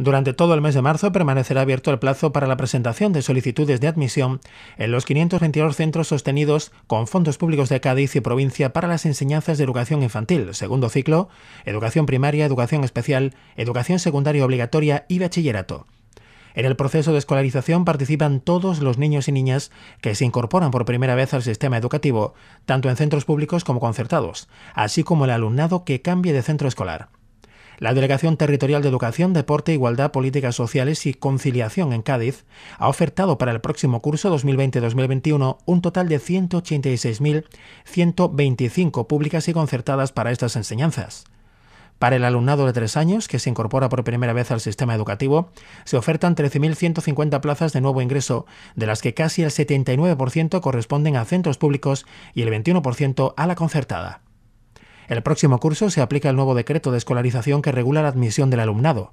Durante todo el mes de marzo permanecerá abierto el plazo para la presentación de solicitudes de admisión en los 522 centros sostenidos con fondos públicos de Cádiz y provincia para las enseñanzas de educación infantil, segundo ciclo, educación primaria, educación especial, educación secundaria obligatoria y bachillerato. En el proceso de escolarización participan todos los niños y niñas que se incorporan por primera vez al sistema educativo, tanto en centros públicos como concertados, así como el alumnado que cambie de centro escolar. La Delegación Territorial de Educación, Deporte, Igualdad, Políticas Sociales y Conciliación en Cádiz ha ofertado para el próximo curso 2020-2021 un total de 186.125 públicas y concertadas para estas enseñanzas. Para el alumnado de tres años, que se incorpora por primera vez al sistema educativo, se ofertan 13.150 plazas de nuevo ingreso, de las que casi el 79% corresponden a centros públicos y el 21% a la concertada. El próximo curso se aplica el nuevo decreto de escolarización que regula la admisión del alumnado.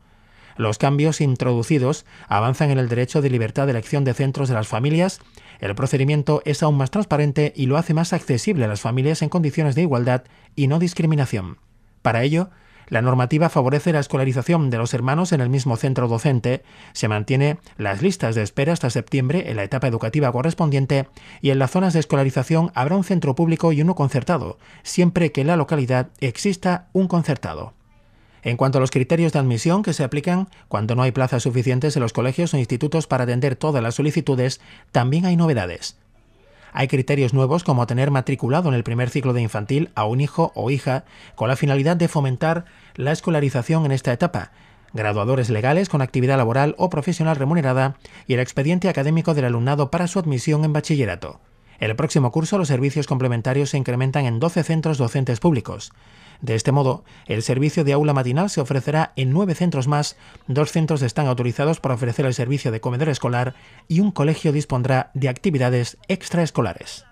Los cambios introducidos avanzan en el derecho de libertad de elección de centros de las familias, el procedimiento es aún más transparente y lo hace más accesible a las familias en condiciones de igualdad y no discriminación. Para ello, la normativa favorece la escolarización de los hermanos en el mismo centro docente, se mantiene las listas de espera hasta septiembre en la etapa educativa correspondiente y en las zonas de escolarización habrá un centro público y uno concertado, siempre que en la localidad exista un concertado. En cuanto a los criterios de admisión que se aplican cuando no hay plazas suficientes en los colegios o institutos para atender todas las solicitudes, también hay novedades. Hay criterios nuevos como tener matriculado en el primer ciclo de infantil a un hijo o hija con la finalidad de fomentar la escolarización en esta etapa, graduadores legales con actividad laboral o profesional remunerada y el expediente académico del alumnado para su admisión en bachillerato. El próximo curso los servicios complementarios se incrementan en 12 centros docentes públicos. De este modo, el servicio de aula matinal se ofrecerá en nueve centros más, dos centros están autorizados para ofrecer el servicio de comedor escolar y un colegio dispondrá de actividades extraescolares.